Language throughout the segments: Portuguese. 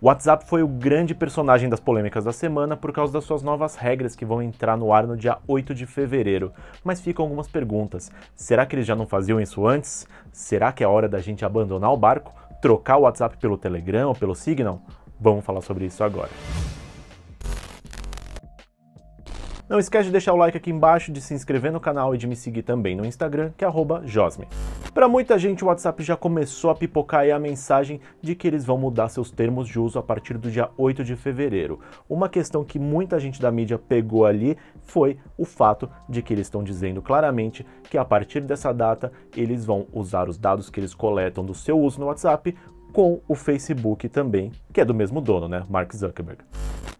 O WhatsApp foi o grande personagem das polêmicas da semana por causa das suas novas regras que vão entrar no ar no dia 8 de fevereiro. Mas ficam algumas perguntas. Será que eles já não faziam isso antes? Será que é hora da gente abandonar o barco, trocar o WhatsApp pelo Telegram ou pelo Signal? Vamos falar sobre isso agora. Não esquece de deixar o like aqui embaixo, de se inscrever no canal e de me seguir também no Instagram, que é josme. Para muita gente, o WhatsApp já começou a pipocar a mensagem de que eles vão mudar seus termos de uso a partir do dia 8 de fevereiro. Uma questão que muita gente da mídia pegou ali foi o fato de que eles estão dizendo claramente que a partir dessa data eles vão usar os dados que eles coletam do seu uso no WhatsApp com o Facebook também, que é do mesmo dono, né, Mark Zuckerberg.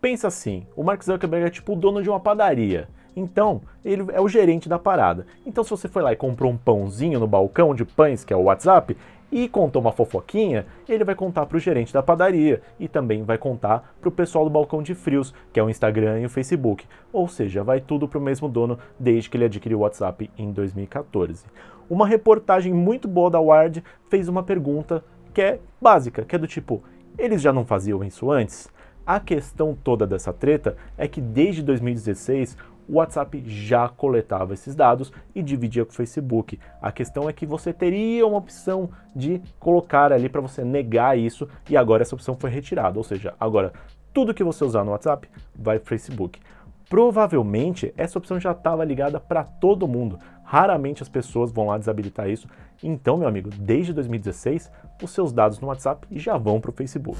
Pensa assim, o Mark Zuckerberg é tipo o dono de uma padaria. Então, ele é o gerente da parada. Então, se você foi lá e comprou um pãozinho no balcão de pães, que é o WhatsApp, e contou uma fofoquinha, ele vai contar para o gerente da padaria e também vai contar para o pessoal do balcão de frios, que é o Instagram e o Facebook. Ou seja, vai tudo para o mesmo dono desde que ele adquiriu o WhatsApp em 2014. Uma reportagem muito boa da Ward fez uma pergunta que é básica, que é do tipo: eles já não faziam isso antes? A questão toda dessa treta é que desde 2016 o WhatsApp já coletava esses dados e dividia com o Facebook. A questão é que você teria uma opção de colocar ali para você negar isso e agora essa opção foi retirada, ou seja, agora tudo que você usar no WhatsApp vai para o Facebook. Provavelmente essa opção já estava ligada para todo mundo. Raramente as pessoas vão lá desabilitar isso. Então, meu amigo, desde 2016, os seus dados no WhatsApp já vão para o Facebook.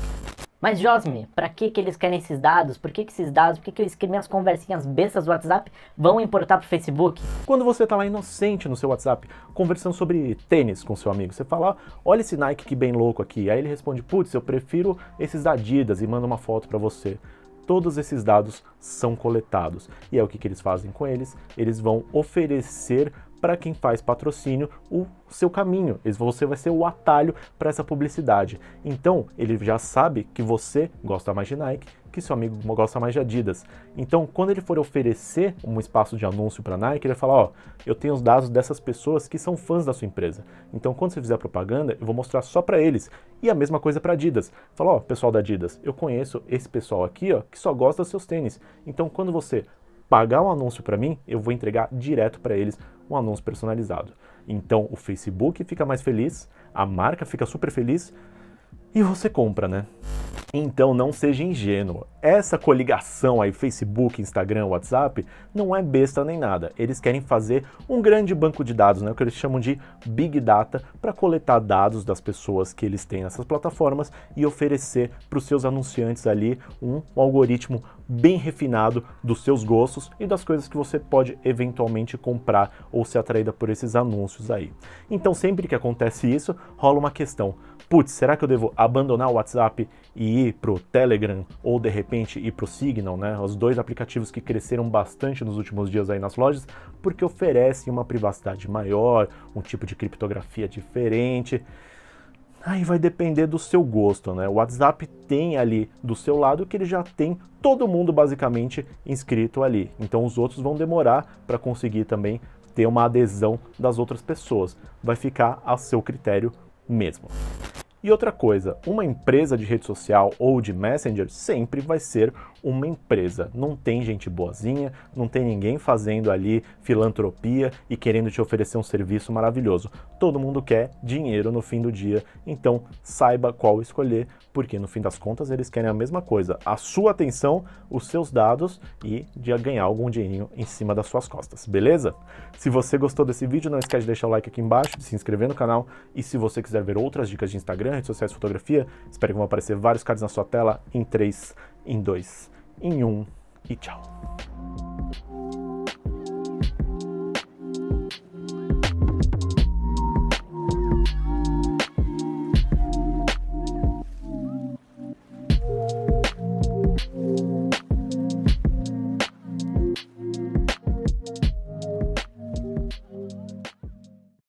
Mas Josme, para que que eles querem esses dados? Por que, que esses dados, por que, que eles querem minhas conversinhas bestas do WhatsApp vão importar pro Facebook? Quando você tá lá inocente no seu WhatsApp, conversando sobre tênis com seu amigo, você fala, olha esse Nike que bem louco aqui. Aí ele responde, putz, eu prefiro esses Adidas e manda uma foto para você todos esses dados são coletados. E é o que, que, eles fazem com eles? Eles vão oferecer para quem faz patrocínio o seu caminho. Você vai ser o atalho para essa publicidade. Então, ele já sabe que você gosta mais de Nike, que seu amigo gosta mais de Adidas. Então, quando ele for oferecer um espaço de anúncio para Nike, ele vai falar: Ó, eu tenho os dados dessas pessoas que são fãs da sua empresa. Então, quando você fizer propaganda, eu vou mostrar só para eles. E a mesma coisa para Adidas. Fala: Ó, pessoal da Adidas, eu conheço esse pessoal aqui, ó, que só gosta dos seus tênis. Então, quando você pagar um anúncio para mim, eu vou entregar direto para eles um anúncio personalizado. Então o Facebook fica mais feliz, a marca fica super feliz e você compra, né? Então não seja ingênuo. Essa coligação aí, Facebook, Instagram, WhatsApp, não é besta nem nada. Eles querem fazer um grande banco de dados, né? O que eles chamam de Big Data, para coletar dados das pessoas que eles têm nessas plataformas e oferecer para os seus anunciantes ali um, um algoritmo bem refinado dos seus gostos e das coisas que você pode eventualmente comprar ou ser atraída por esses anúncios aí. Então sempre que acontece isso, rola uma questão. Putz, será que eu devo abandonar o WhatsApp e ir para o Telegram ou de repente ir para o Signal, né? Os dois aplicativos que cresceram bastante nos últimos dias aí nas lojas, porque oferecem uma privacidade maior, um tipo de criptografia diferente. Aí vai depender do seu gosto, né? O WhatsApp tem ali do seu lado que ele já tem todo mundo basicamente inscrito ali. Então os outros vão demorar para conseguir também ter uma adesão das outras pessoas. Vai ficar a seu critério mesmo. E outra coisa, uma empresa de rede social ou de messenger sempre vai ser uma empresa. Não tem gente boazinha, não tem ninguém fazendo ali filantropia e querendo te oferecer um serviço maravilhoso. Todo mundo quer dinheiro no fim do dia, então saiba qual escolher, porque no fim das contas eles querem a mesma coisa: a sua atenção, os seus dados e de ganhar algum dinheirinho em cima das suas costas, beleza? Se você gostou desse vídeo, não esquece de deixar o like aqui embaixo, de se inscrever no canal e se você quiser ver outras dicas de Instagram, redes sociais, fotografia, espero que vão aparecer vários cards na sua tela em três em dois, em um e tchau.